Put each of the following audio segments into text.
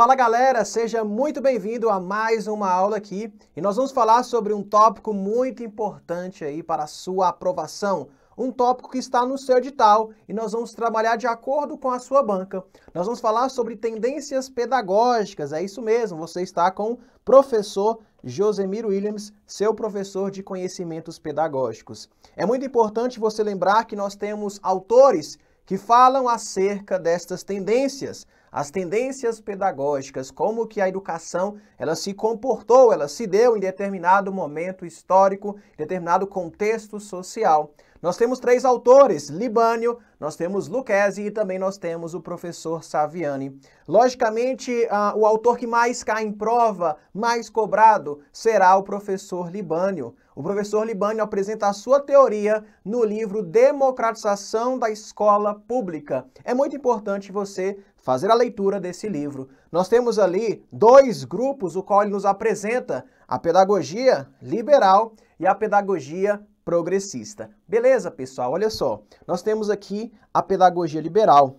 Fala galera, seja muito bem-vindo a mais uma aula aqui e nós vamos falar sobre um tópico muito importante aí para a sua aprovação. Um tópico que está no seu edital e nós vamos trabalhar de acordo com a sua banca. Nós vamos falar sobre tendências pedagógicas, é isso mesmo, você está com o professor Josemir Williams, seu professor de conhecimentos pedagógicos. É muito importante você lembrar que nós temos autores que falam acerca destas tendências as tendências pedagógicas, como que a educação ela se comportou, ela se deu em determinado momento histórico, determinado contexto social. Nós temos três autores, Libânio, nós temos Lucchese e também nós temos o professor Saviani. Logicamente, uh, o autor que mais cai em prova, mais cobrado, será o professor Libânio. O professor Libânio apresenta a sua teoria no livro Democratização da Escola Pública. É muito importante você fazer a leitura desse livro. Nós temos ali dois grupos, o qual ele nos apresenta a pedagogia liberal e a pedagogia progressista. Beleza, pessoal? Olha só, nós temos aqui a pedagogia liberal.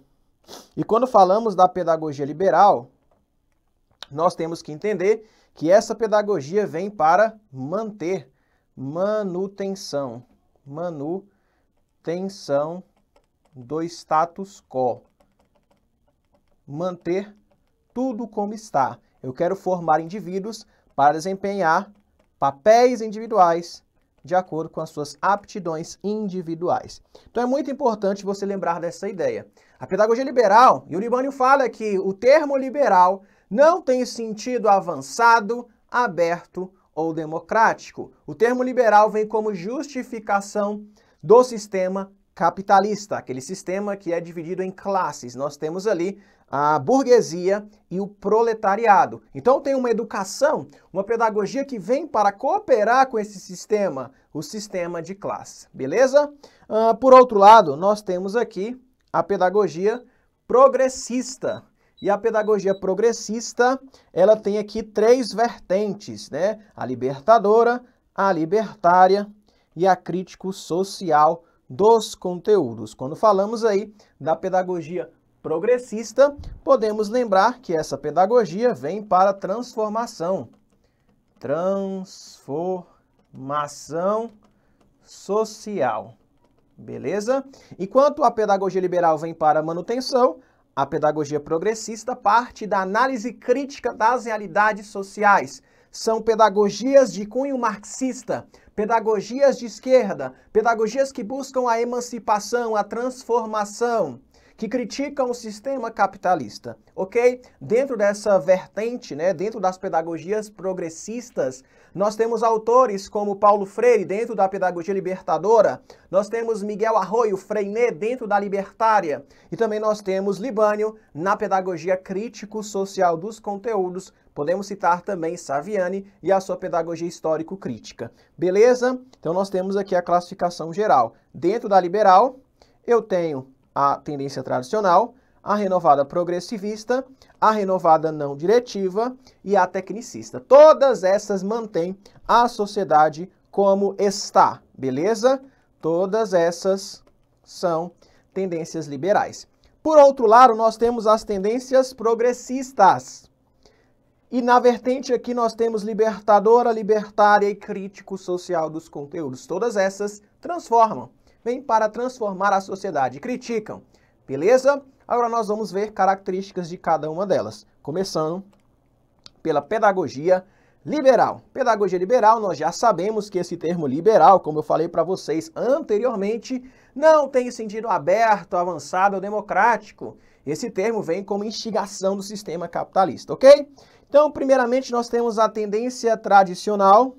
E quando falamos da pedagogia liberal, nós temos que entender que essa pedagogia vem para manter, manutenção, manutenção do status quo manter tudo como está. Eu quero formar indivíduos para desempenhar papéis individuais de acordo com as suas aptidões individuais. Então é muito importante você lembrar dessa ideia. A pedagogia liberal, e o Libânio fala que o termo liberal não tem sentido avançado, aberto ou democrático. O termo liberal vem como justificação do sistema capitalista, aquele sistema que é dividido em classes. Nós temos ali a burguesia e o proletariado. Então tem uma educação, uma pedagogia que vem para cooperar com esse sistema, o sistema de classe, beleza? Uh, por outro lado, nós temos aqui a pedagogia progressista. E a pedagogia progressista, ela tem aqui três vertentes, né? A libertadora, a libertária e a crítico social dos conteúdos. Quando falamos aí da pedagogia progressista, podemos lembrar que essa pedagogia vem para transformação. Transformação social. Beleza? Enquanto a pedagogia liberal vem para manutenção, a pedagogia progressista parte da análise crítica das realidades sociais. São pedagogias de cunho marxista, pedagogias de esquerda, pedagogias que buscam a emancipação, a transformação que criticam o sistema capitalista, ok? Dentro dessa vertente, né, dentro das pedagogias progressistas, nós temos autores como Paulo Freire, dentro da pedagogia libertadora, nós temos Miguel Arroio Freinet, dentro da libertária, e também nós temos Libânio na pedagogia crítico-social dos conteúdos, Podemos citar também Saviani e a sua pedagogia histórico-crítica. Beleza? Então nós temos aqui a classificação geral. Dentro da liberal, eu tenho a tendência tradicional, a renovada progressivista, a renovada não diretiva e a tecnicista. Todas essas mantêm a sociedade como está, beleza? Todas essas são tendências liberais. Por outro lado, nós temos as tendências progressistas. E na vertente aqui nós temos libertadora, libertária e crítico social dos conteúdos. Todas essas transformam vem para transformar a sociedade. Criticam, beleza? Agora nós vamos ver características de cada uma delas, começando pela pedagogia liberal. Pedagogia liberal, nós já sabemos que esse termo liberal, como eu falei para vocês anteriormente, não tem sentido aberto, avançado ou democrático. Esse termo vem como instigação do sistema capitalista, ok? Então, primeiramente, nós temos a tendência tradicional.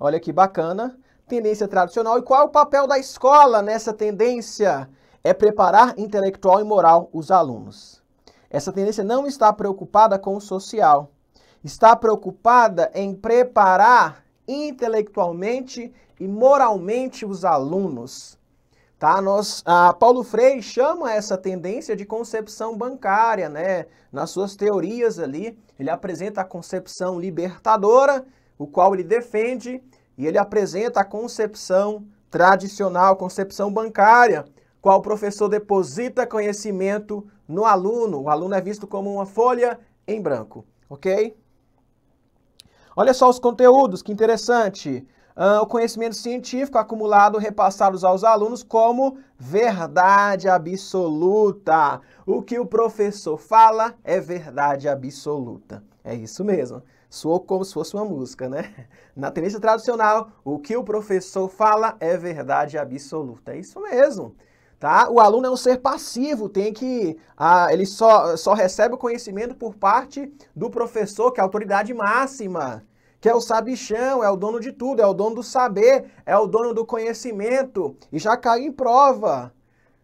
Olha que bacana tendência tradicional e qual é o papel da escola nessa tendência? É preparar intelectual e moral os alunos. Essa tendência não está preocupada com o social, está preocupada em preparar intelectualmente e moralmente os alunos. Tá? Nós, Paulo Freire chama essa tendência de concepção bancária, né? Nas suas teorias ali, ele apresenta a concepção libertadora, o qual ele defende, e ele apresenta a concepção tradicional, concepção bancária, qual o professor deposita conhecimento no aluno. O aluno é visto como uma folha em branco, ok? Olha só os conteúdos, que interessante. Uh, o conhecimento científico acumulado repassado aos alunos como verdade absoluta. O que o professor fala é verdade absoluta. É isso mesmo soou como se fosse uma música, né? Na tendência tradicional, o que o professor fala é verdade absoluta. É isso mesmo. Tá? O aluno é um ser passivo, tem que ah, ele só, só recebe o conhecimento por parte do professor, que é a autoridade máxima, que é o sabichão, é o dono de tudo, é o dono do saber, é o dono do conhecimento, e já caiu em prova.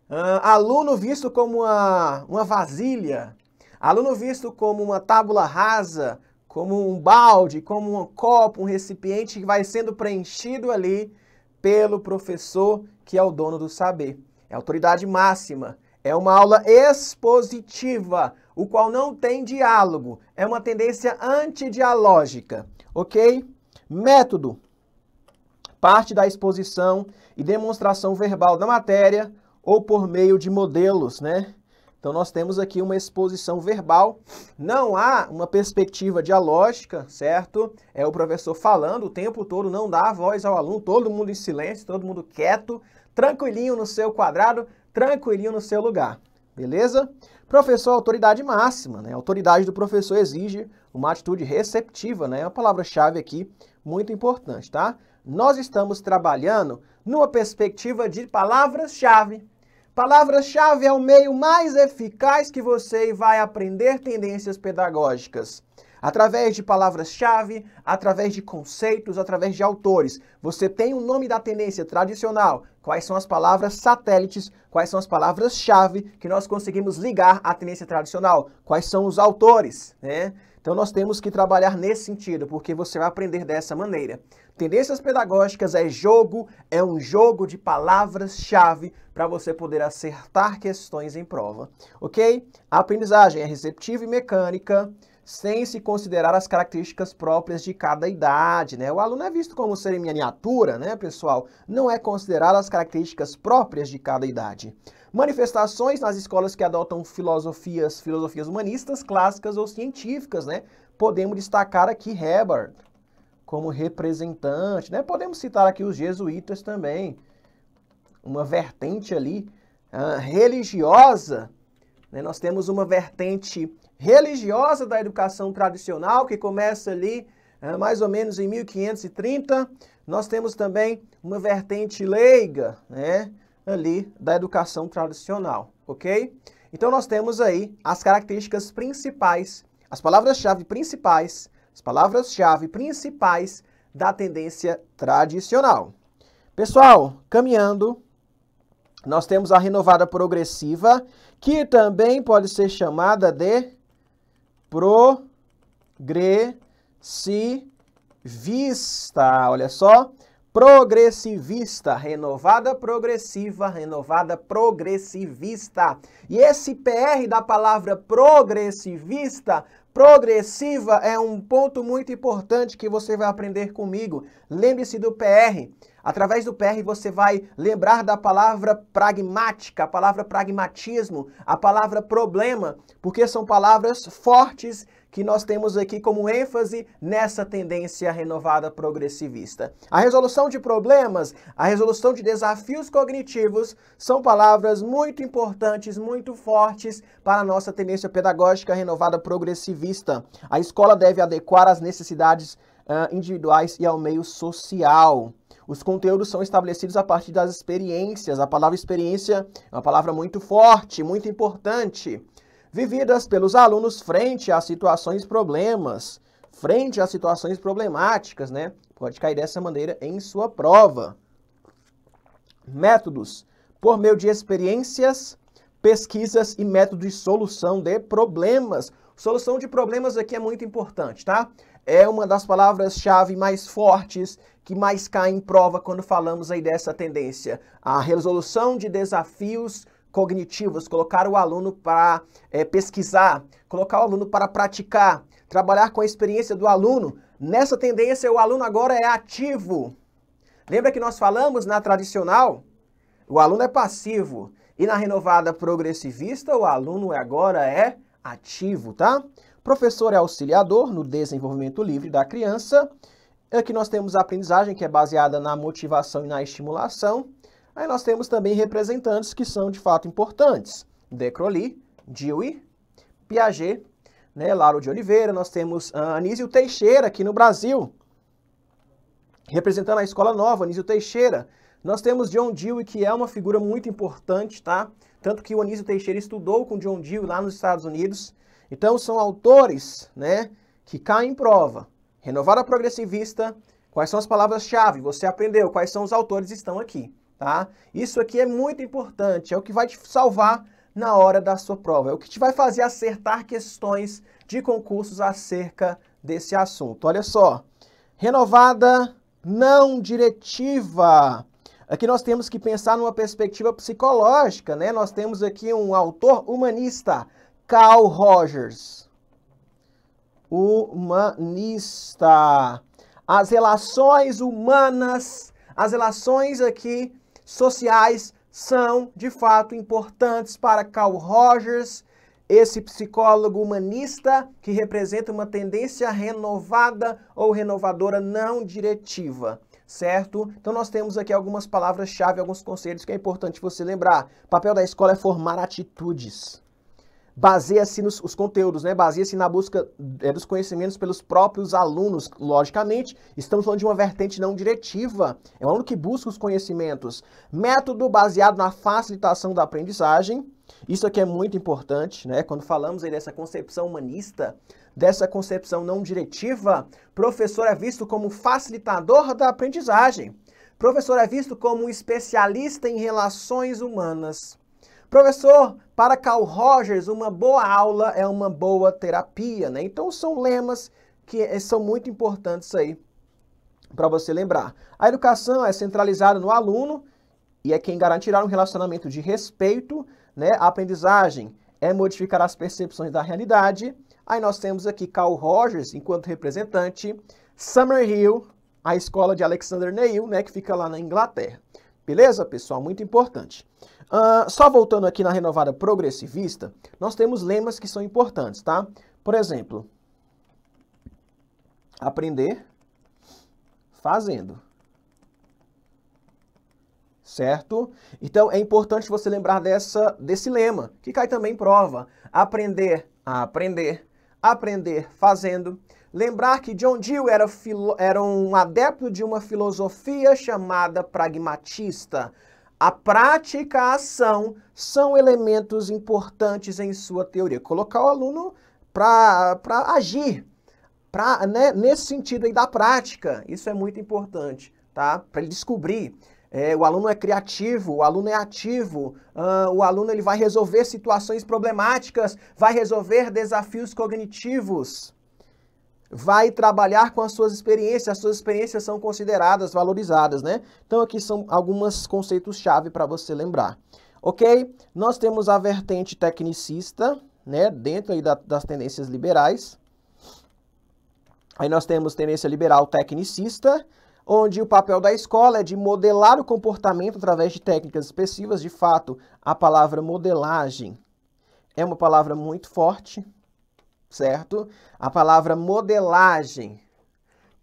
Ah, aluno visto como uma, uma vasilha, aluno visto como uma tábula rasa, como um balde, como um copo, um recipiente que vai sendo preenchido ali pelo professor, que é o dono do saber. É autoridade máxima. É uma aula expositiva, o qual não tem diálogo. É uma tendência antidialógica, ok? Método. Parte da exposição e demonstração verbal da matéria ou por meio de modelos, né? Então nós temos aqui uma exposição verbal, não há uma perspectiva dialógica, certo? É o professor falando o tempo todo, não dá voz ao aluno, todo mundo em silêncio, todo mundo quieto, tranquilinho no seu quadrado, tranquilinho no seu lugar, beleza? Professor, autoridade máxima, né? A autoridade do professor exige uma atitude receptiva, né? É uma palavra-chave aqui muito importante, tá? Nós estamos trabalhando numa perspectiva de palavras-chave, Palavra-chave é o meio mais eficaz que você vai aprender tendências pedagógicas. Através de palavras-chave, através de conceitos, através de autores. Você tem o nome da tendência tradicional, quais são as palavras satélites, quais são as palavras-chave que nós conseguimos ligar à tendência tradicional, quais são os autores, né? Então nós temos que trabalhar nesse sentido, porque você vai aprender dessa maneira. Tendências pedagógicas é jogo, é um jogo de palavras-chave para você poder acertar questões em prova, ok? A aprendizagem é receptiva e mecânica, sem se considerar as características próprias de cada idade, né? O aluno é visto como ser em miniatura, né, pessoal? Não é considerado as características próprias de cada idade. Manifestações nas escolas que adotam filosofias, filosofias humanistas, clássicas ou científicas, né? Podemos destacar aqui Herbert como representante, né? Podemos citar aqui os jesuítas também, uma vertente ali uh, religiosa, né? Nós temos uma vertente religiosa da educação tradicional, que começa ali é, mais ou menos em 1530. Nós temos também uma vertente leiga, né, ali da educação tradicional, ok? Então nós temos aí as características principais, as palavras-chave principais, as palavras-chave principais da tendência tradicional. Pessoal, caminhando, nós temos a renovada progressiva, que também pode ser chamada de progressivista. Olha só, progressivista, renovada progressiva, renovada progressivista. E esse PR da palavra progressivista Progressiva é um ponto muito importante que você vai aprender comigo. Lembre-se do PR. Através do PR você vai lembrar da palavra pragmática, a palavra pragmatismo, a palavra problema, porque são palavras fortes que nós temos aqui como ênfase nessa tendência renovada progressivista. A resolução de problemas, a resolução de desafios cognitivos são palavras muito importantes, muito fortes para a nossa tendência pedagógica renovada progressivista. A escola deve adequar as necessidades uh, individuais e ao meio social. Os conteúdos são estabelecidos a partir das experiências. A palavra experiência é uma palavra muito forte, muito importante, vividas pelos alunos frente a situações e problemas, frente a situações problemáticas, né? Pode cair dessa maneira em sua prova. Métodos por meio de experiências, pesquisas e métodos de solução de problemas. Solução de problemas aqui é muito importante, tá? é uma das palavras-chave mais fortes que mais cai em prova quando falamos aí dessa tendência. A resolução de desafios cognitivos, colocar o aluno para é, eh, pesquisar, colocar o aluno para praticar, trabalhar com a experiência do aluno. Nessa tendência, o aluno agora é ativo. Lembra que nós falamos na tradicional? O aluno é passivo. E na renovada progressivista, o aluno agora é ativo, tá? Professor é auxiliador no desenvolvimento livre da criança. Aqui nós temos a aprendizagem, que é baseada na motivação e na estimulação. Aí nós temos também representantes que são de fato importantes. Decroly, Dewey, Piaget, né, Laro de Oliveira, nós temos Anísio Teixeira aqui no Brasil, representando a Escola Nova, Anísio Teixeira. Nós temos John Dewey, que é uma figura muito importante, tá? Tanto que o Anísio Teixeira estudou com John Dewey lá nos Estados Unidos. Então são autores, né, que caem em prova. Renovada progressivista, quais são as palavras-chave? Você aprendeu, quais são os autores que estão aqui, tá? Isso aqui é muito importante, é o que vai te salvar na hora da sua prova, é o que te vai fazer acertar questões de concursos acerca desse assunto. Olha só, renovada não diretiva. Aqui nós temos que pensar numa perspectiva psicológica, né? Nós temos aqui um autor humanista, Carl Rogers, humanista. As relações humanas, as relações aqui sociais são de fato importantes para Carl Rogers, esse psicólogo humanista que representa uma tendência renovada ou renovadora não diretiva certo? Então nós temos aqui algumas palavras-chave, alguns conselhos que é importante você lembrar. O papel da escola é formar atitudes baseia-se nos os conteúdos, né? Baseia-se na busca é, dos conhecimentos pelos próprios alunos, logicamente. Estamos falando de uma vertente não diretiva. É um aluno que busca os conhecimentos. Método baseado na facilitação da aprendizagem. Isso aqui é muito importante, né? Quando falamos aí dessa concepção humanista, dessa concepção não diretiva, professor é visto como facilitador da aprendizagem. Professor é visto como um especialista em relações humanas. Professor, para Carl Rogers, uma boa aula é uma boa terapia, né? Então são lemas que eh, são muito importantes aí para você lembrar. A educação é centralizada no aluno e é quem garantirá um relacionamento de respeito, né? A aprendizagem é modificar as percepções da realidade. Aí nós temos aqui Carl Rogers enquanto representante, Summerhill, a escola de Alexander Neil, né, que fica lá na Inglaterra. Beleza, pessoal? Muito importante. Uh, só voltando aqui na renovada progressivista, nós temos lemas que são importantes, tá? Por exemplo, aprender fazendo. Certo? Então é importante você lembrar dessa, desse lema, que cai também em prova. Aprender a aprender, aprender fazendo. Lembrar que John Dewey era, era um adepto de uma filosofia chamada pragmatista a prática, a ação são elementos importantes em sua teoria. Colocar o aluno para agir, pra, né, nesse sentido aí da prática, isso é muito importante, tá? Para ele descobrir. É, o aluno é criativo, o aluno é ativo, uh, o aluno ele vai resolver situações problemáticas, vai resolver desafios cognitivos vai trabalhar com as suas experiências, as suas experiências são consideradas, valorizadas, né? Então aqui são alguns conceitos-chave para você lembrar. Ok? Nós temos a vertente tecnicista, né? Dentro aí da, das tendências liberais. Aí nós temos tendência liberal tecnicista, onde o papel da escola é de modelar o comportamento através de técnicas expressivas. De fato, a palavra modelagem é uma palavra muito forte, certo? A palavra modelagem.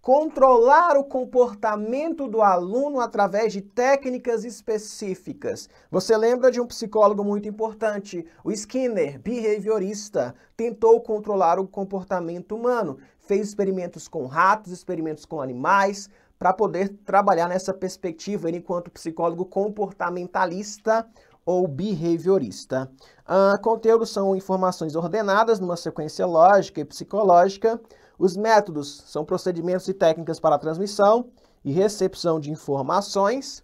Controlar o comportamento do aluno através de técnicas específicas. Você lembra de um psicólogo muito importante, o Skinner, behaviorista, tentou controlar o comportamento humano, fez experimentos com ratos, experimentos com animais, para poder trabalhar nessa perspectiva, ele enquanto psicólogo comportamentalista, ou behaviorista. Ah, conteúdos são informações ordenadas numa sequência lógica e psicológica. Os métodos são procedimentos e técnicas para transmissão e recepção de informações.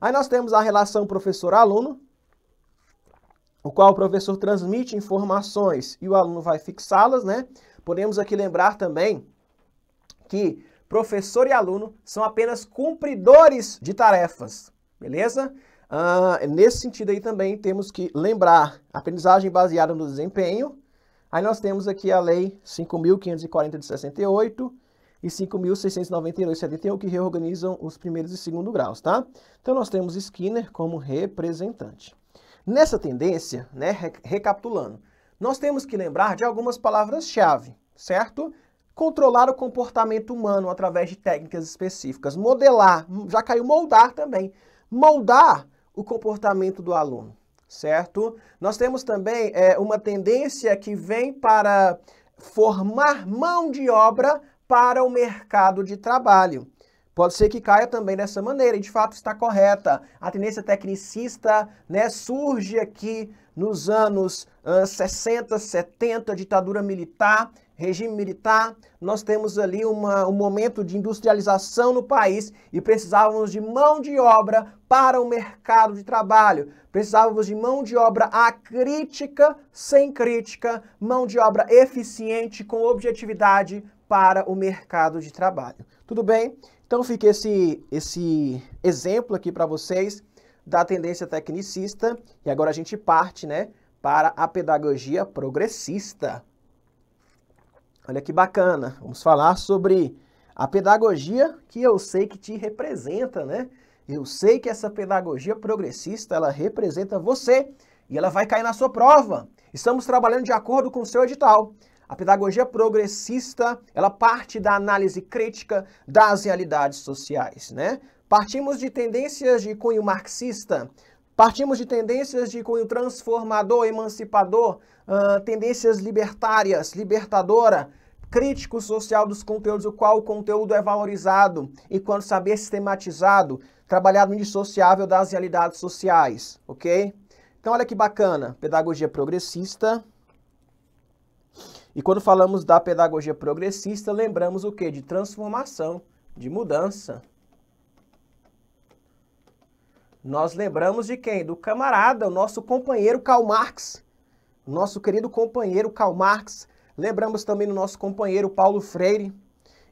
Aí nós temos a relação professor-aluno, o qual o professor transmite informações e o aluno vai fixá-las, né? Podemos aqui lembrar também que professor e aluno são apenas cumpridores de tarefas, beleza? Ah, nesse sentido aí também temos que lembrar aprendizagem baseada no desempenho. Aí nós temos aqui a lei 5.540 de 68 e 5.692 de 71 que reorganizam os primeiros e segundo graus, tá? Então nós temos Skinner como representante. Nessa tendência, né, recapitulando, nós temos que lembrar de algumas palavras-chave, certo? Controlar o comportamento humano através de técnicas específicas, modelar, já caiu moldar também. Moldar o comportamento do aluno, certo? Nós temos também é, uma tendência que vem para formar mão de obra para o mercado de trabalho. Pode ser que caia também dessa maneira, e de fato está correta. A tendência tecnicista né, surge aqui nos anos uh, 60, 70, ditadura militar, regime militar, nós temos ali uma, um momento de industrialização no país e precisávamos de mão de obra para o mercado de trabalho. Precisávamos de mão de obra acrítica, sem crítica, mão de obra eficiente, com objetividade para o mercado de trabalho. Tudo bem? Então fica esse, esse exemplo aqui para vocês da tendência tecnicista e agora a gente parte né, para a pedagogia progressista. Olha que bacana. Vamos falar sobre a pedagogia que eu sei que te representa, né? Eu sei que essa pedagogia progressista, ela representa você e ela vai cair na sua prova. Estamos trabalhando de acordo com o seu edital. A pedagogia progressista, ela parte da análise crítica das realidades sociais, né? Partimos de tendências de cunho marxista, Partimos de tendências de cunho transformador, emancipador, uh, tendências libertárias, libertadora, crítico social dos conteúdos, o qual o conteúdo é valorizado e quando saber sistematizado, trabalhado no indissociável das realidades sociais, ok? Então olha que bacana, pedagogia progressista. E quando falamos da pedagogia progressista, lembramos o que? De transformação, de mudança. Nós lembramos de quem? Do camarada, o nosso companheiro Karl Marx. Nosso querido companheiro Karl Marx. Lembramos também do nosso companheiro Paulo Freire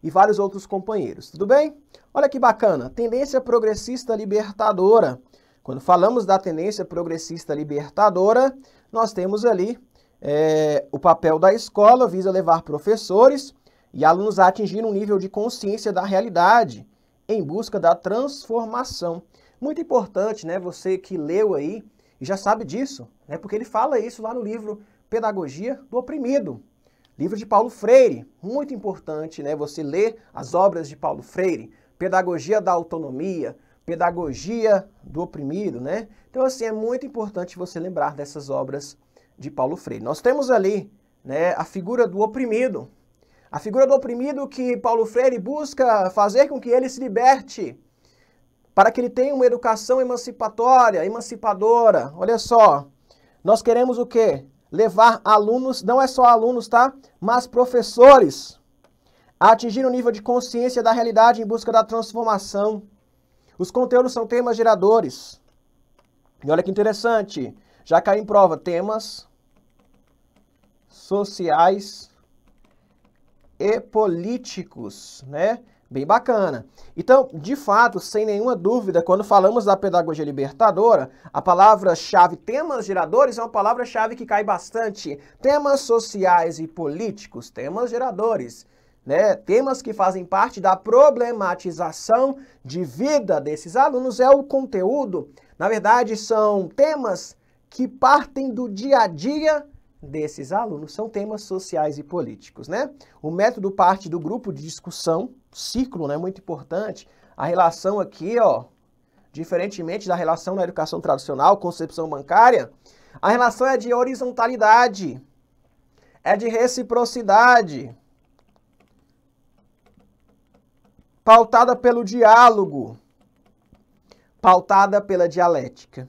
e vários outros companheiros. Tudo bem? Olha que bacana. Tendência progressista libertadora. Quando falamos da tendência progressista libertadora, nós temos ali é, o papel da escola visa levar professores e alunos a atingir um nível de consciência da realidade em busca da transformação muito importante, né? Você que leu aí e já sabe disso, né? Porque ele fala isso lá no livro Pedagogia do Oprimido, livro de Paulo Freire. Muito importante, né? Você ler as obras de Paulo Freire, Pedagogia da Autonomia, Pedagogia do Oprimido, né? Então assim é muito importante você lembrar dessas obras de Paulo Freire. Nós temos ali, né, a figura do oprimido, a figura do oprimido que Paulo Freire busca fazer com que ele se liberte para que ele tenha uma educação emancipatória, emancipadora. Olha só, nós queremos o quê? Levar alunos, não é só alunos, tá? Mas professores a atingir o um nível de consciência da realidade em busca da transformação. Os conteúdos são temas geradores. E olha que interessante, já caiu em prova temas sociais e políticos, né? Bem bacana. Então, de fato, sem nenhuma dúvida, quando falamos da pedagogia libertadora, a palavra-chave temas geradores é uma palavra-chave que cai bastante. Temas sociais e políticos, temas geradores. Né? Temas que fazem parte da problematização de vida desses alunos é o conteúdo. Na verdade, são temas que partem do dia a dia desses alunos são temas sociais e políticos, né? O método parte do grupo de discussão, ciclo, né, muito importante. A relação aqui, ó, diferentemente da relação na educação tradicional, concepção bancária, a relação é de horizontalidade, é de reciprocidade, pautada pelo diálogo, pautada pela dialética.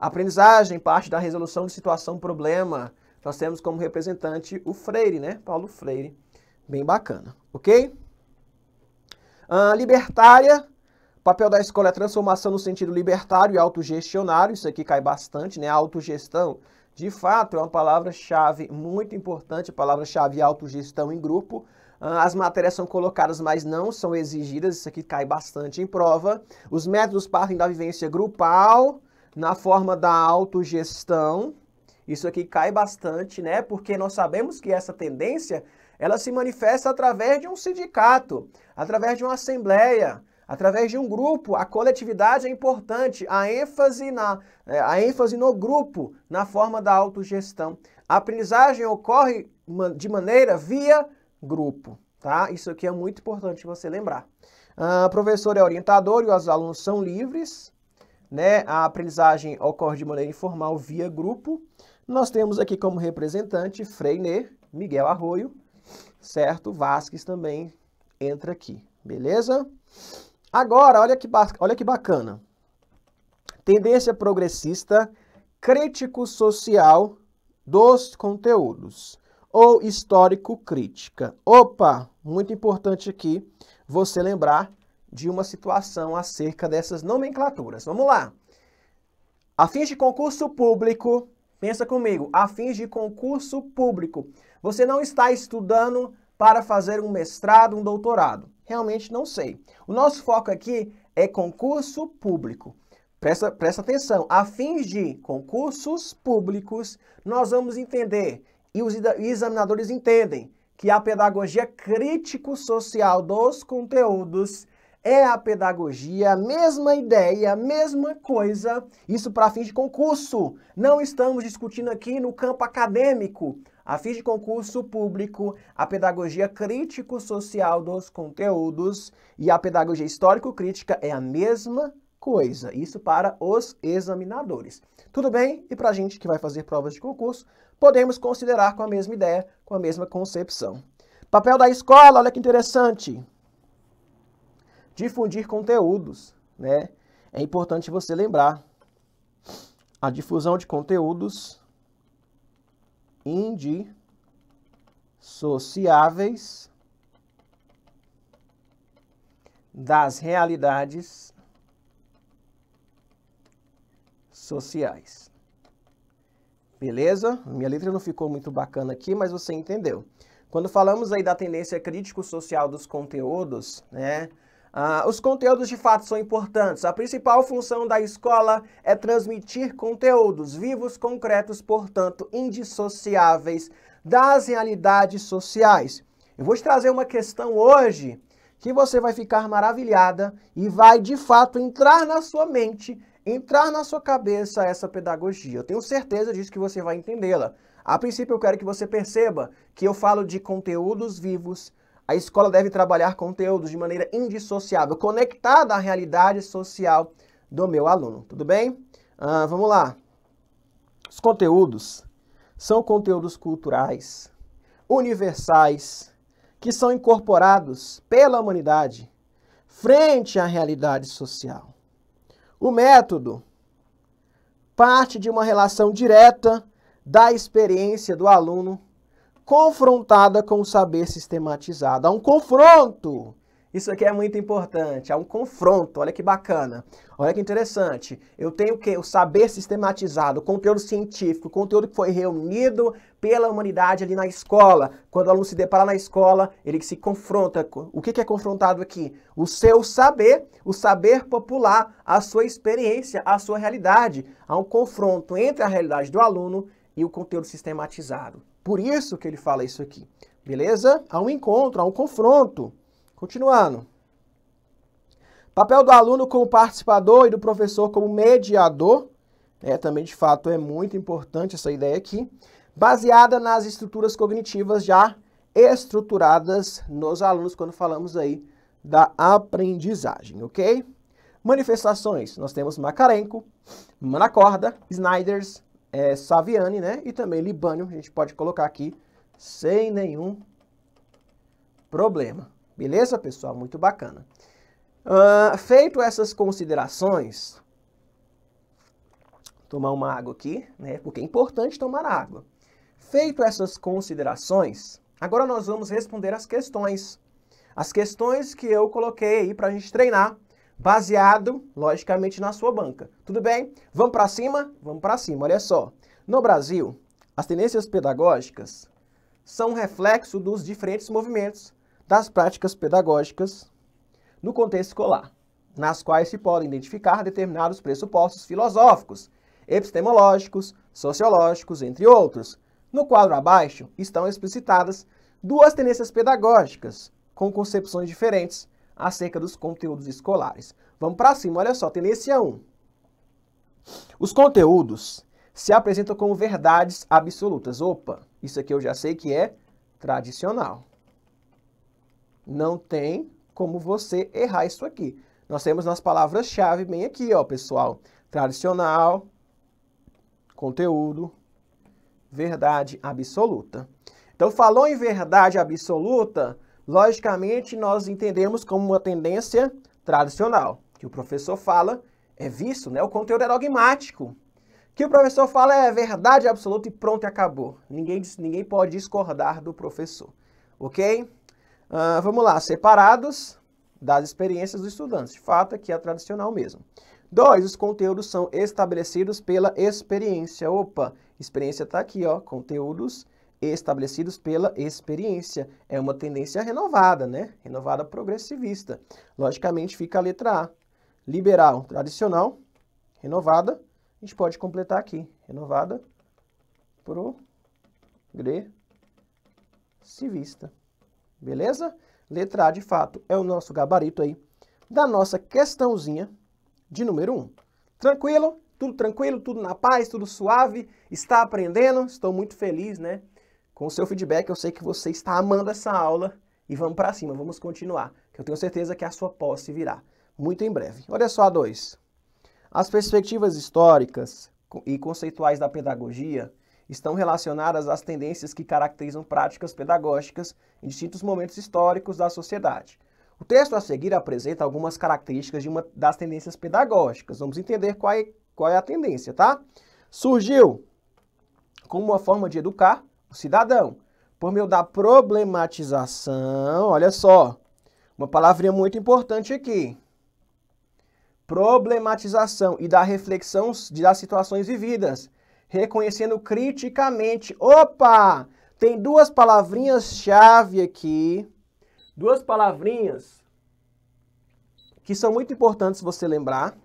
aprendizagem parte da resolução de situação-problema, nós temos como representante o Freire, né? Paulo Freire, bem bacana, ok? Uh, libertária, papel da escola é transformação no sentido libertário e autogestionário, isso aqui cai bastante, né? autogestão, de fato, é uma palavra-chave muito importante, palavra-chave é autogestão em grupo, ah, as matérias são colocadas, mas não são exigidas, isso aqui cai bastante em prova. Os métodos partem da vivência grupal, na forma da autogestão, isso aqui cai bastante, né? Porque nós sabemos que essa tendência, ela se manifesta através de um sindicato, através de uma assembleia, através de um grupo. A coletividade é importante, a ênfase, na, é, a ênfase no grupo, na forma da autogestão. A aprendizagem ocorre de maneira via grupo, tá? Isso aqui é muito importante você lembrar. Ah, o professor é orientador e os alunos são livres, né? A aprendizagem ocorre de maneira informal via grupo. Nós temos aqui como representante Freiner, Miguel Arroio, certo? Vasques também entra aqui, beleza? Agora, olha que, olha que bacana. Tendência progressista, crítico social dos conteúdos ou histórico-crítica. Opa, muito importante aqui você lembrar de uma situação acerca dessas nomenclaturas. Vamos lá. A fins de concurso público, Pensa comigo, a fins de concurso público. Você não está estudando para fazer um mestrado, um doutorado. Realmente não sei. O nosso foco aqui é concurso público. Presta, presta atenção, a fins de concursos públicos, nós vamos entender, e os examinadores entendem, que a pedagogia crítico-social dos conteúdos é a pedagogia, a mesma ideia, a mesma coisa, isso para fins de concurso. Não estamos discutindo aqui no campo acadêmico. A fins de concurso público, a pedagogia crítico-social dos conteúdos e a pedagogia histórico-crítica é a mesma coisa. Isso para os examinadores. Tudo bem? E para a gente que vai fazer provas de concurso, podemos considerar com a mesma ideia, com a mesma concepção. Papel da escola, olha que interessante. Difundir conteúdos, né? É importante você lembrar. A difusão de conteúdos indissociáveis das realidades sociais. Beleza? Minha letra não ficou muito bacana aqui, mas você entendeu. Quando falamos aí da tendência crítico-social dos conteúdos, né? Ah, os conteúdos de fato são importantes. A principal função da escola é transmitir conteúdos vivos, concretos, portanto, indissociáveis das realidades sociais. Eu vou te trazer uma questão hoje que você vai ficar maravilhada e vai de fato entrar na sua mente, entrar na sua cabeça essa pedagogia. Eu tenho certeza disso que você vai entendê-la. A princípio, eu quero que você perceba que eu falo de conteúdos vivos, a escola deve trabalhar conteúdos de maneira indissociável, conectada à realidade social do meu aluno. Tudo bem? Ah, vamos lá. Os conteúdos são conteúdos culturais, universais, que são incorporados pela humanidade frente à realidade social. O método parte de uma relação direta da experiência do aluno confrontada com o saber sistematizado. Há um confronto. Isso aqui é muito importante. Há um confronto. Olha que bacana. Olha que interessante. Eu tenho o que? O saber sistematizado, o conteúdo científico, o conteúdo que foi reunido pela humanidade ali na escola. Quando o aluno se depara na escola, ele se confronta. O que é confrontado aqui? O seu saber, o saber popular, a sua experiência, a sua realidade. Há um confronto entre a realidade do aluno e o conteúdo sistematizado. Por isso que ele fala isso aqui. Beleza? Há um encontro, há um confronto. Continuando. Papel do aluno como participador e do professor como mediador. É, também, de fato, é muito importante essa ideia aqui. Baseada nas estruturas cognitivas já estruturadas nos alunos, quando falamos aí da aprendizagem, ok? Manifestações. Nós temos Macarenco, Manacorda, Snyders, é, Saviani, né? E também Libânio, a gente pode colocar aqui sem nenhum problema. Beleza, pessoal? Muito bacana. Uh, feito essas considerações, tomar uma água aqui, né? Porque é importante tomar água. Feito essas considerações, agora nós vamos responder as questões. As questões que eu coloquei aí para a gente treinar baseado, logicamente, na sua banca. Tudo bem? Vamos para cima? Vamos para cima, olha só. No Brasil, as tendências pedagógicas são reflexo dos diferentes movimentos das práticas pedagógicas no contexto escolar, nas quais se podem identificar determinados pressupostos filosóficos, epistemológicos, sociológicos, entre outros. No quadro abaixo estão explicitadas duas tendências pedagógicas com concepções diferentes acerca dos conteúdos escolares. Vamos para cima, olha só, tendência 1. Os conteúdos se apresentam como verdades absolutas. Opa, isso aqui eu já sei que é tradicional. Não tem como você errar isso aqui. Nós temos nas palavras-chave bem aqui, ó, pessoal. Tradicional, conteúdo, verdade absoluta. Então, falou em verdade absoluta, logicamente nós entendemos como uma tendência tradicional, que o professor fala é visto, né? O conteúdo é dogmático. Que o professor fala é verdade absoluta e pronto, acabou. Ninguém, ninguém pode discordar do professor, ok? Uh, vamos lá, separados das experiências dos estudantes. De fato, aqui é tradicional mesmo. Dois, os conteúdos são estabelecidos pela experiência. Opa, experiência está aqui, ó, conteúdos estabelecidos pela experiência. É uma tendência renovada, né? Renovada progressivista. Logicamente fica a letra A. Liberal, tradicional, renovada. A gente pode completar aqui. Renovada, progressivista. Beleza? Letra A, de fato, é o nosso gabarito aí da nossa questãozinha de número 1. Tranquilo? Tudo tranquilo? Tudo na paz? Tudo suave? Está aprendendo? Estou muito feliz, né? Com o seu feedback, eu sei que você está amando essa aula e vamos para cima, vamos continuar, que eu tenho certeza que a sua posse virá muito em breve. Olha só a 2. As perspectivas históricas e conceituais da pedagogia estão relacionadas às tendências que caracterizam práticas pedagógicas em distintos momentos históricos da sociedade. O texto a seguir apresenta algumas características de uma das tendências pedagógicas. Vamos entender qual é, qual é a tendência, tá? Surgiu como uma forma de educar, o cidadão, por meio da problematização, olha só, uma palavrinha muito importante aqui. Problematização e da reflexão das situações vividas, reconhecendo criticamente. Opa! Tem duas palavrinhas-chave aqui. Duas palavrinhas que são muito importantes você lembrar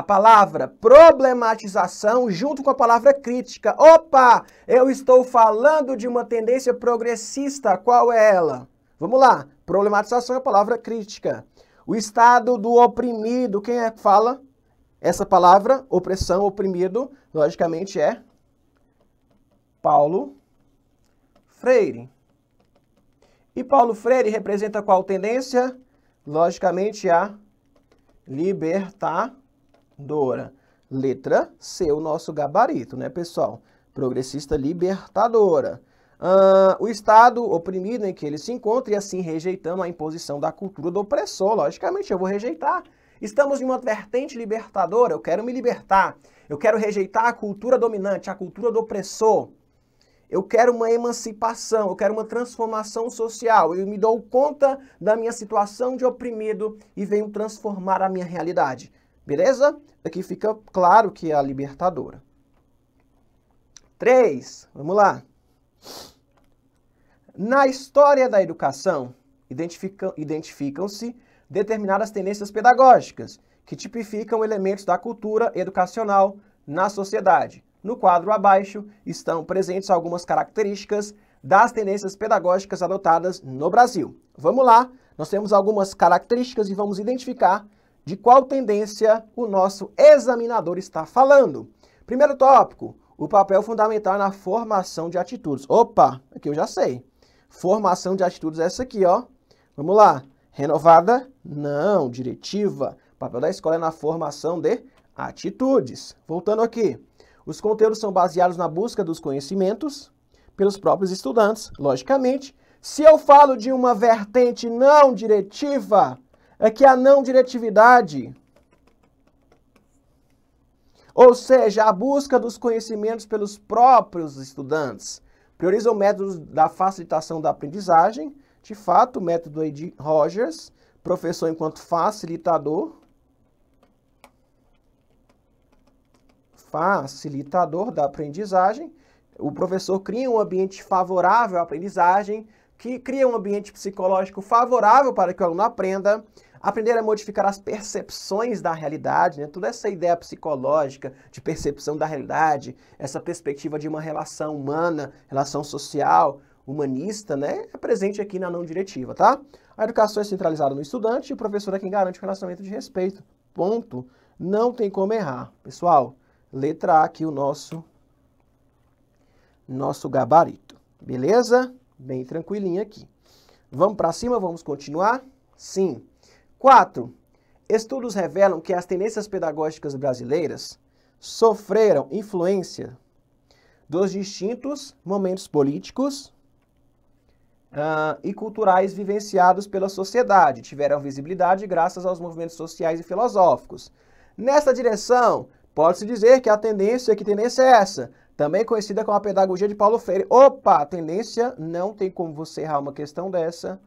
a palavra problematização junto com a palavra crítica. Opa! Eu estou falando de uma tendência progressista. Qual é ela? Vamos lá. Problematização é a palavra crítica. O estado do oprimido, quem é que fala? Essa palavra, opressão, oprimido, logicamente é Paulo Freire. E Paulo Freire representa qual tendência? Logicamente a libertar Libertadora. Letra C, o nosso gabarito, né, pessoal? Progressista libertadora. Uh, o Estado oprimido em que ele se encontra e assim rejeitando a imposição da cultura do opressor. Logicamente, eu vou rejeitar. Estamos em uma vertente libertadora, eu quero me libertar. Eu quero rejeitar a cultura dominante, a cultura do opressor. Eu quero uma emancipação, eu quero uma transformação social. Eu me dou conta da minha situação de oprimido e venho transformar a minha realidade. Beleza? Aqui fica claro que é a libertadora. 3. Vamos lá. Na história da educação, identificam-se determinadas tendências pedagógicas que tipificam elementos da cultura educacional na sociedade. No quadro abaixo estão presentes algumas características das tendências pedagógicas adotadas no Brasil. Vamos lá, nós temos algumas características e vamos identificar de qual tendência o nosso examinador está falando. Primeiro tópico, o papel fundamental na formação de atitudes. Opa, aqui eu já sei. Formação de atitudes é essa aqui, ó. Vamos lá. Renovada? Não, diretiva. papel da escola é na formação de atitudes. Voltando aqui. Os conteúdos são baseados na busca dos conhecimentos pelos próprios estudantes, logicamente. Se eu falo de uma vertente não diretiva, é que a não diretividade, ou seja, a busca dos conhecimentos pelos próprios estudantes, prioriza o método da facilitação da aprendizagem, de fato, o método de Rogers, professor enquanto facilitador, facilitador da aprendizagem, o professor cria um ambiente favorável à aprendizagem, que cria um ambiente psicológico favorável para que o aluno aprenda, Aprender a modificar as percepções da realidade, né? toda essa ideia psicológica de percepção da realidade, essa perspectiva de uma relação humana, relação social, humanista, né? É presente aqui na não diretiva, tá? A educação é centralizada no estudante e o professor é quem garante o relacionamento de respeito. Ponto. Não tem como errar. Pessoal, letra A aqui o nosso, nosso gabarito. Beleza? Bem tranquilinho aqui. Vamos para cima? Vamos continuar? Sim. 4. Estudos revelam que as tendências pedagógicas brasileiras sofreram influência dos distintos momentos políticos uh, e culturais vivenciados pela sociedade, tiveram visibilidade graças aos movimentos sociais e filosóficos. Nessa direção, pode-se dizer que a tendência, que tendência é essa? Também conhecida como a pedagogia de Paulo Freire. Opa, tendência, não tem como você errar uma questão dessa.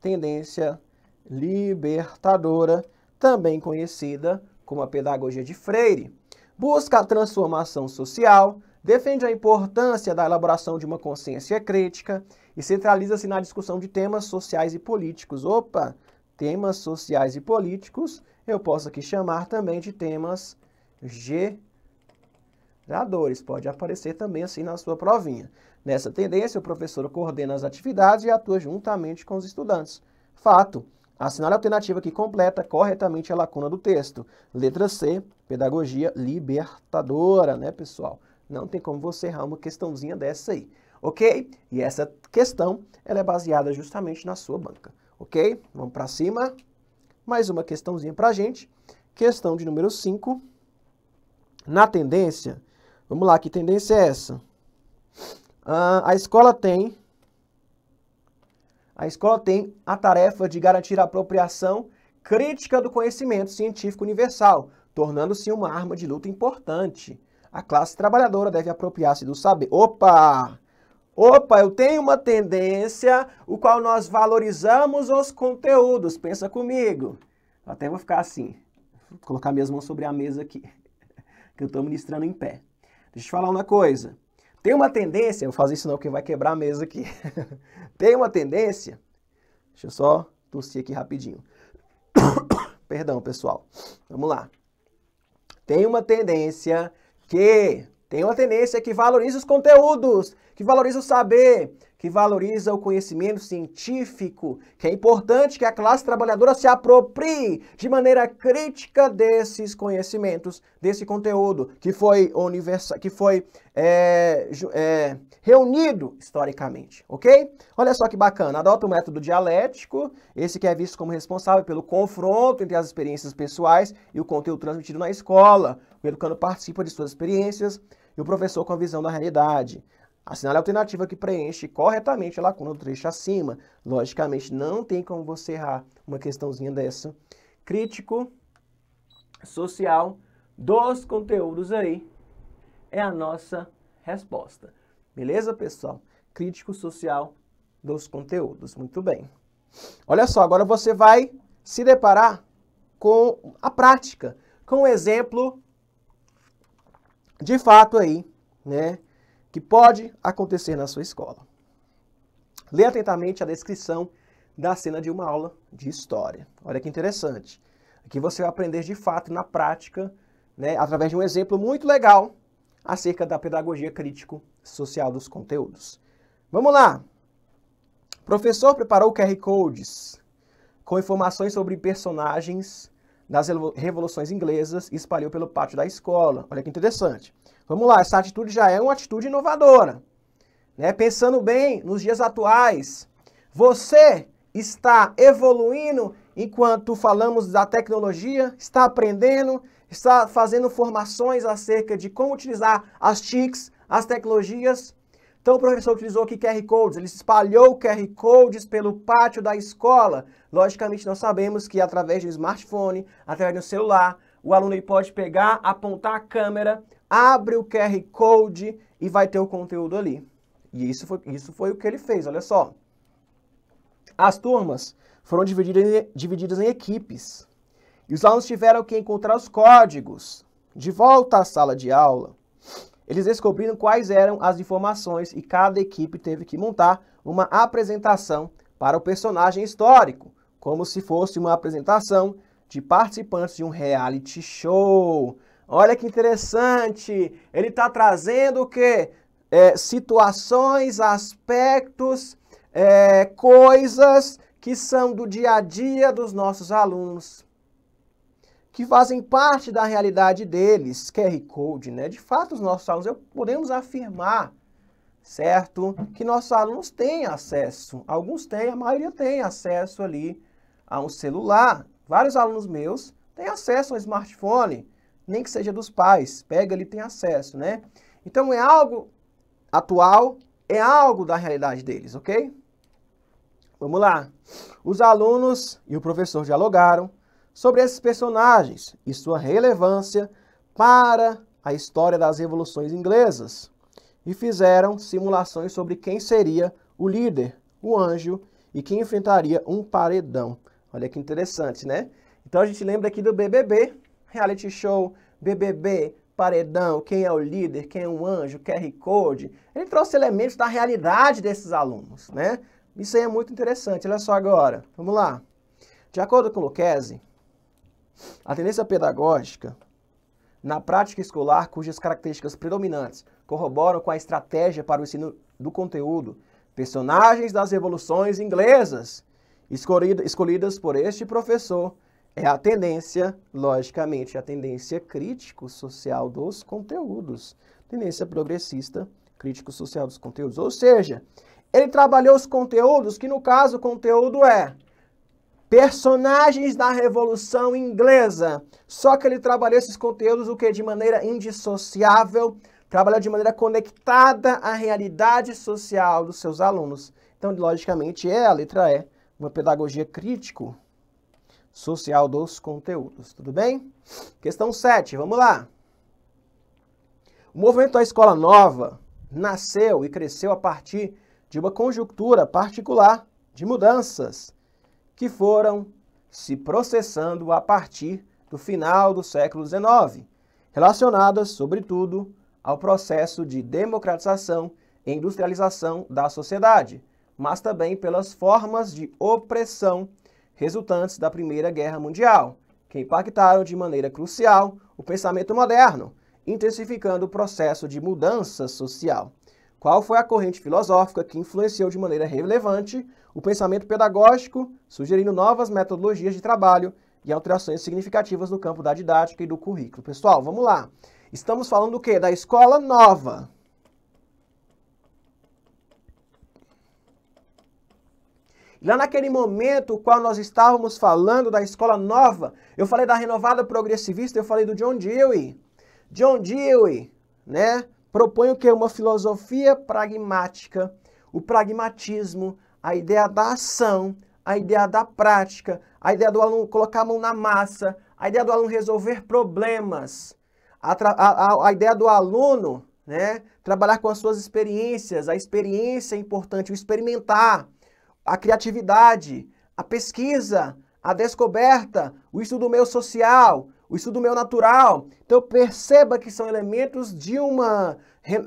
Tendência libertadora, também conhecida como a pedagogia de Freire. Busca a transformação social, defende a importância da elaboração de uma consciência crítica e centraliza-se na discussão de temas sociais e políticos. Opa, temas sociais e políticos, eu posso aqui chamar também de temas geradores. Pode aparecer também assim na sua provinha. Nessa tendência, o professor coordena as atividades e atua juntamente com os estudantes. Fato, Assinale a alternativa que completa corretamente a lacuna do texto. Letra C, pedagogia libertadora, né, pessoal? Não tem como você errar uma questãozinha dessa aí, ok? E essa questão, ela é baseada justamente na sua banca, ok? Vamos para cima. Mais uma questãozinha para a gente. Questão de número 5. Na tendência, vamos lá, que tendência é essa? Ah, a escola tem a escola tem a tarefa de garantir a apropriação crítica do conhecimento científico universal, tornando-se uma arma de luta importante. A classe trabalhadora deve apropriar-se do saber. Opa! Opa, eu tenho uma tendência, o qual nós valorizamos os conteúdos. Pensa comigo. Eu até vou ficar assim. Vou colocar minhas mãos sobre a mesa aqui, que eu estou ministrando em pé. Deixa eu te falar uma coisa. Tem uma tendência, eu vou fazer isso não, porque vai quebrar a mesa aqui. Tem uma tendência, deixa eu só tossir aqui rapidinho. Perdão, pessoal. Vamos lá. Tem uma tendência que tem uma tendência que valoriza os conteúdos, que valoriza o saber, que valoriza o conhecimento científico, que é importante que a classe trabalhadora se aproprie de maneira crítica desses conhecimentos, desse conteúdo que foi, universal, que foi é, é, reunido historicamente, ok? Olha só que bacana, adota o método dialético, esse que é visto como responsável pelo confronto entre as experiências pessoais e o conteúdo transmitido na escola. O educando participa de suas experiências e o professor com a visão da realidade. Assinale a alternativa que preenche corretamente a lacuna do trecho acima. Logicamente, não tem como você errar uma questãozinha dessa. Crítico social dos conteúdos aí é a nossa resposta. Beleza, pessoal? Crítico social dos conteúdos. Muito bem. Olha só, agora você vai se deparar com a prática, com o um exemplo de fato aí, né? que pode acontecer na sua escola. Leia atentamente a descrição da cena de uma aula de história. Olha que interessante. Aqui você vai aprender de fato na prática, né, através de um exemplo muito legal acerca da pedagogia crítico-social dos conteúdos. Vamos lá! O professor preparou QR codes com informações sobre personagens nas revoluções inglesas e espalhou pelo pátio da escola. Olha que interessante. Vamos lá, essa atitude já é uma atitude inovadora. Né? Pensando bem nos dias atuais, você está evoluindo enquanto falamos da tecnologia, está aprendendo, está fazendo formações acerca de como utilizar as TICs, as tecnologias então o professor utilizou aqui QR Codes, ele espalhou QR Codes pelo pátio da escola. Logicamente, nós sabemos que através do smartphone, através do celular, o aluno pode pegar, apontar a câmera, abre o QR Code e vai ter o conteúdo ali. E isso foi, isso foi o que ele fez, olha só. As turmas foram divididas em, divididas em equipes. E os alunos tiveram que encontrar os códigos. De volta à sala de aula, eles descobriram quais eram as informações e cada equipe teve que montar uma apresentação para o personagem histórico, como se fosse uma apresentação de participantes de um reality show. Olha que interessante! Ele está trazendo o quê? É, situações, aspectos, é, coisas que são do dia a dia dos nossos alunos que fazem parte da realidade deles, QR Code, né? De fato, os nossos alunos, eu, podemos afirmar, certo? Que nossos alunos têm acesso, alguns têm, a maioria tem acesso ali a um celular. Vários alunos meus têm acesso a um smartphone, nem que seja dos pais, pega ali tem acesso, né? Então é algo atual, é algo da realidade deles, ok? Vamos lá. Os alunos e o professor dialogaram, sobre esses personagens e sua relevância para a história das revoluções inglesas e fizeram simulações sobre quem seria o líder, o anjo, e quem enfrentaria um paredão. Olha que interessante, né? Então a gente lembra aqui do BBB, reality show, BBB, paredão, quem é o líder, quem é o anjo, QR Code. Ele trouxe elementos da realidade desses alunos, né? Isso aí é muito interessante. Olha só agora, vamos lá. De acordo com Lucchese, a tendência pedagógica na prática escolar, cujas características predominantes corroboram com a estratégia para o ensino do conteúdo, personagens das revoluções inglesas, escolhida, escolhidas por este professor, é a tendência, logicamente, a tendência crítico-social dos conteúdos. Tendência progressista, crítico-social dos conteúdos. Ou seja, ele trabalhou os conteúdos, que no caso o conteúdo é Personagens da Revolução Inglesa. Só que ele trabalhou esses conteúdos o que de maneira indissociável, trabalhou de maneira conectada à realidade social dos seus alunos. Então, logicamente, é a letra E, uma pedagogia crítico social dos conteúdos, tudo bem? Questão 7, vamos lá. O movimento da Escola Nova nasceu e cresceu a partir de uma conjuntura particular de mudanças que foram se processando a partir do final do século XIX, relacionadas, sobretudo, ao processo de democratização e industrialização da sociedade, mas também pelas formas de opressão resultantes da Primeira Guerra Mundial, que impactaram de maneira crucial o pensamento moderno, intensificando o processo de mudança social. Qual foi a corrente filosófica que influenciou de maneira relevante o pensamento pedagógico, sugerindo novas metodologias de trabalho e alterações significativas no campo da didática e do currículo. Pessoal, vamos lá. Estamos falando do quê? Da escola nova. Lá naquele momento qual nós estávamos falando da escola nova, eu falei da renovada progressivista, eu falei do John Dewey. John Dewey, né? Propõe o que? Uma filosofia pragmática, o pragmatismo, a ideia da ação, a ideia da prática, a ideia do aluno colocar a mão na massa, a ideia do aluno resolver problemas, a, a, a ideia do aluno né, trabalhar com as suas experiências, a experiência é importante, o experimentar, a criatividade, a pesquisa, a descoberta, o estudo meio social, o estudo meio natural. Então perceba que são elementos de uma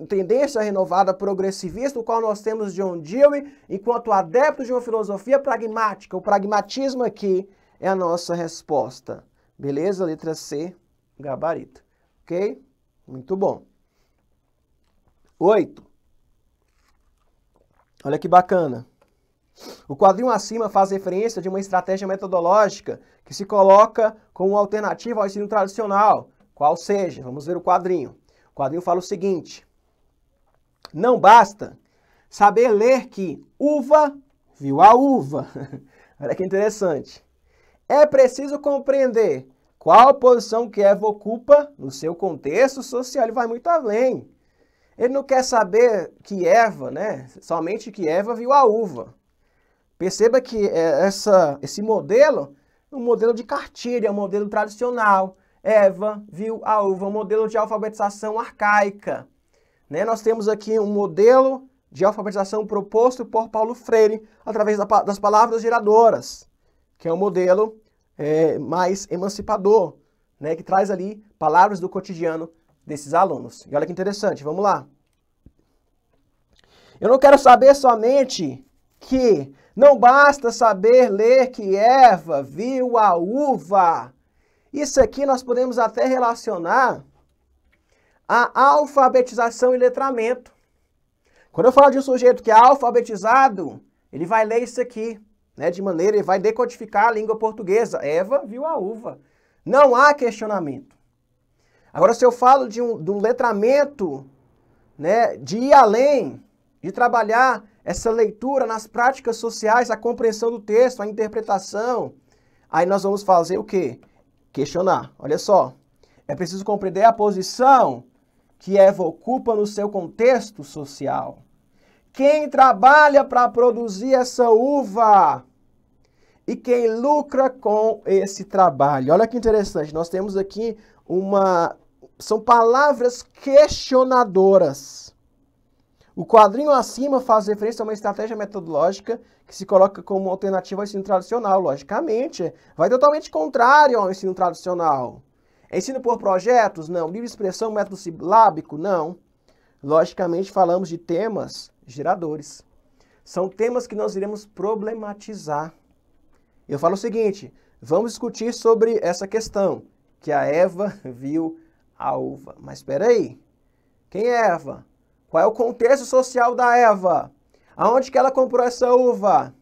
tendência renovada progressivista, o qual nós temos John Dewey, enquanto adepto de uma filosofia pragmática. O pragmatismo aqui é a nossa resposta. Beleza? Letra C, gabarito. Ok? Muito bom. Oito. Olha que bacana. O quadrinho acima faz referência de uma estratégia metodológica que se coloca como alternativa ao ensino tradicional, qual seja, vamos ver o quadrinho. O quadrinho fala o seguinte: não basta saber ler que uva viu a uva. Olha que interessante. É preciso compreender qual posição que Eva ocupa no seu contexto social. Ele vai muito além. Ele não quer saber que Eva, né? Somente que Eva viu a uva. Perceba que eh, essa, esse modelo o modelo de cartilha, modelo tradicional. Eva viu a uva, um modelo de alfabetização arcaica. Né? Nós temos aqui um modelo de alfabetização proposto por Paulo Freire através da, das palavras geradoras, que é um modelo é, mais emancipador, né? que traz ali palavras do cotidiano desses alunos. E olha que interessante, vamos lá. Eu não quero saber somente que não basta saber ler que Eva viu a uva. Isso aqui nós podemos até relacionar a alfabetização e letramento. Quando eu falo de um sujeito que é alfabetizado, ele vai ler isso aqui, né? De maneira, ele vai decodificar a língua portuguesa. Eva viu a uva. Não há questionamento. Agora, se eu falo de um, de um letramento, né, de ir além, de trabalhar essa leitura nas práticas sociais, a compreensão do texto, a interpretação. Aí nós vamos fazer o quê? Questionar. Olha só. É preciso compreender a posição que Eva ocupa no seu contexto social. Quem trabalha para produzir essa uva e quem lucra com esse trabalho. Olha que interessante, nós temos aqui uma. São palavras questionadoras. O quadrinho acima faz referência a uma estratégia metodológica que se coloca como alternativa ao ensino tradicional. Logicamente, vai totalmente contrário ao ensino tradicional. Ensino por projetos? Não. Livre expressão, método silábico? Não. Logicamente, falamos de temas geradores. São temas que nós iremos problematizar. Eu falo o seguinte, vamos discutir sobre essa questão, que a Eva viu a uva. Mas espera aí, quem é Eva? Qual é o contexto social da Eva? Aonde que ela comprou essa uva?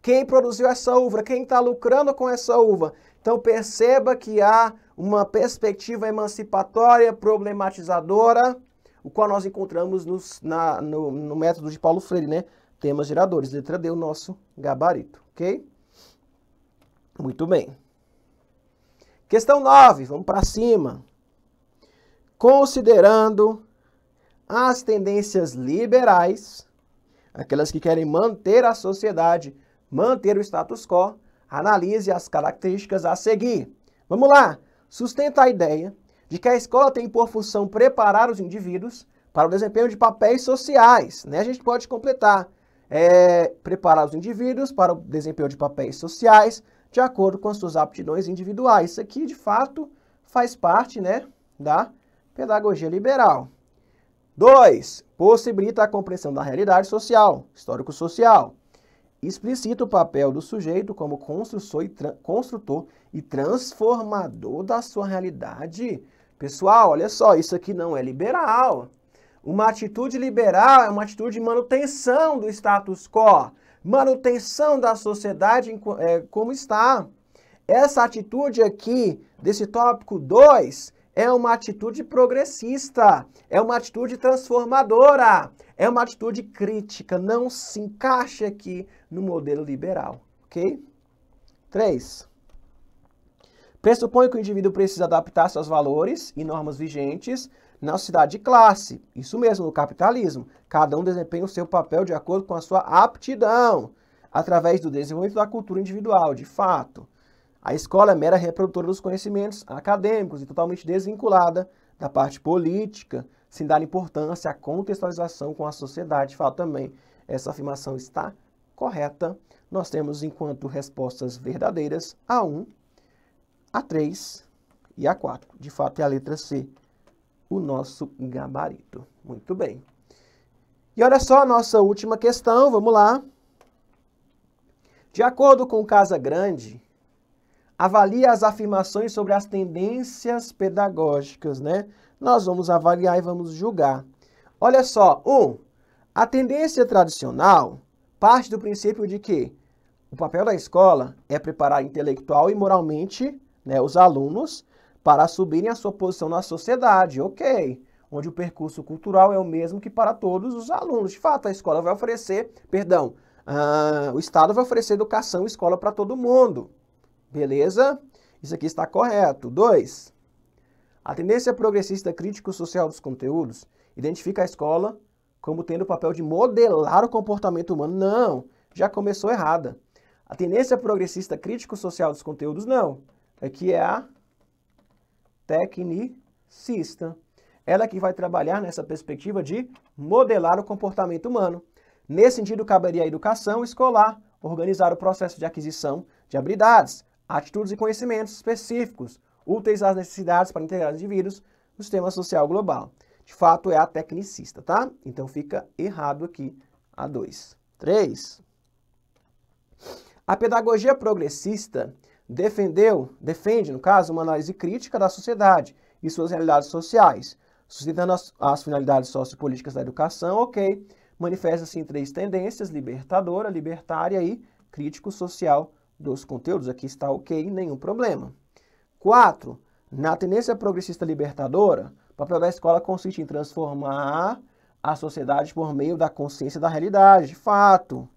Quem produziu essa uva? Quem está lucrando com essa uva? Então perceba que há uma perspectiva emancipatória, problematizadora, o qual nós encontramos nos, na, no, no, método de Paulo Freire, né? Temas geradores, letra D, o nosso gabarito, ok? Muito bem. Questão 9, vamos para cima. Considerando as tendências liberais, aquelas que querem manter a sociedade, manter o status quo, analise as características a seguir. Vamos lá! Sustenta a ideia de que a escola tem por função preparar os indivíduos para o desempenho de papéis sociais. Né? A gente pode completar. É, preparar os indivíduos para o desempenho de papéis sociais de acordo com as suas aptidões individuais. Isso aqui, de fato, faz parte né, da pedagogia liberal. 2. Possibilita a compreensão da realidade social, histórico social. Explicita o papel do sujeito como construtor e, construtor e transformador da sua realidade. Pessoal, olha só, isso aqui não é liberal. Uma atitude liberal é uma atitude de manutenção do status quo, manutenção da sociedade eh, como está. Essa atitude aqui, desse tópico 2, é uma atitude progressista, é uma atitude transformadora, é uma atitude crítica, não se encaixa aqui no modelo liberal, ok? 3. Pressupõe que o indivíduo precisa adaptar seus valores e normas vigentes na sociedade de classe. Isso mesmo, no capitalismo. Cada um desempenha o seu papel de acordo com a sua aptidão, através do desenvolvimento da cultura individual, de fato. A escola é mera reprodutora dos conhecimentos acadêmicos e totalmente desvinculada da parte política, sem dar importância à contextualização com a sociedade. Fala também essa afirmação está correta. Nós temos, enquanto respostas verdadeiras, A1, A3 e A4. De fato, é a letra C, o nosso gabarito. Muito bem. E olha só a nossa última questão, vamos lá. De acordo com Casa Grande, avalia as afirmações sobre as tendências pedagógicas, né? Nós vamos avaliar e vamos julgar. Olha só, um, a tendência tradicional parte do princípio de que o papel da escola é preparar intelectual e moralmente né, os alunos para subirem a sua posição na sociedade, ok? Onde o percurso cultural é o mesmo que para todos os alunos. De fato, a escola vai oferecer, perdão, ah, o Estado vai oferecer educação e escola para todo mundo. Beleza? Isso aqui está correto. 2. A tendência progressista crítico-social dos conteúdos identifica a escola como tendo o papel de modelar o comportamento humano. Não, já começou errada. A tendência progressista crítico-social dos conteúdos, não. Aqui é a tecnicista. Ela é que vai trabalhar nessa perspectiva de modelar o comportamento humano. Nesse sentido, caberia à educação escolar organizar o processo de aquisição de habilidades, atitudes e conhecimentos específicos úteis às necessidades para integrar os indivíduos no sistema social global. De fato, é a tecnicista, tá? Então fica errado aqui a 2. 3. A pedagogia progressista defendeu, defende, no caso, uma análise crítica da sociedade e suas realidades sociais, sustentando as, as finalidades sociopolíticas da educação, ok, manifesta-se em três tendências, libertadora, libertária e crítico-social dos conteúdos, aqui está ok, nenhum problema. 4. Na tendência progressista libertadora, o papel da escola consiste em transformar a sociedade por meio da consciência da realidade, de fato.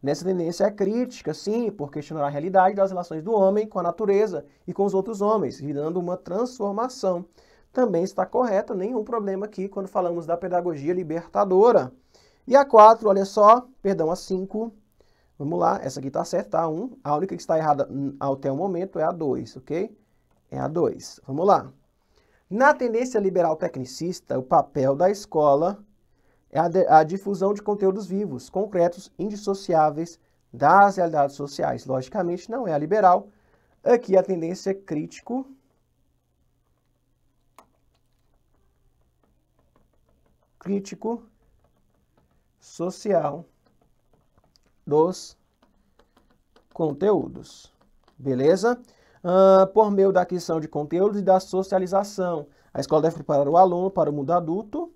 Nessa tendência é crítica, sim, por questionar a realidade das relações do homem com a natureza e com os outros homens, virando uma transformação. Também está correta, nenhum problema aqui quando falamos da pedagogia libertadora. E a 4, olha só, perdão, a 5, Vamos lá, essa aqui está certa, tá? 1. A única que está errada até o momento é a 2, ok? É a 2. Vamos lá. Na tendência liberal tecnicista, o papel da escola é a, a difusão de conteúdos vivos, concretos, indissociáveis das realidades sociais. Logicamente, não é a liberal. Aqui a tendência é crítico. Crítico social dos conteúdos. Beleza? Uh, por meio da aquisição de conteúdos e da socialização. A escola deve preparar o aluno para o mundo adulto,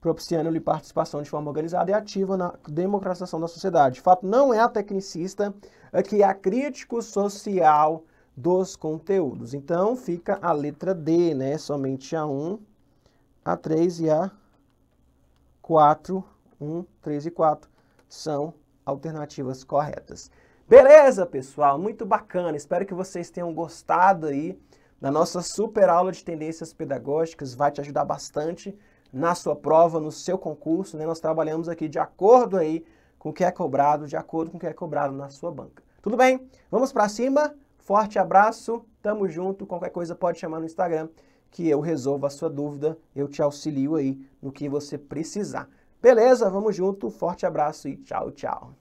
propiciando-lhe participação de forma organizada e ativa na democratização da sociedade. De fato, não é a tecnicista é que é crítico social dos conteúdos. Então, fica a letra D, né? Somente a 1, a 3 e a 4. 1, 3 e 4 são alternativas corretas. Beleza, pessoal? Muito bacana. Espero que vocês tenham gostado aí da nossa super aula de tendências pedagógicas. Vai te ajudar bastante na sua prova, no seu concurso. Né? Nós trabalhamos aqui de acordo aí com o que é cobrado, de acordo com o que é cobrado na sua banca. Tudo bem? Vamos para cima? Forte abraço, tamo junto. Qualquer coisa pode chamar no Instagram que eu resolvo a sua dúvida, eu te auxilio aí no que você precisar. Beleza, vamos junto, forte abraço e tchau, tchau.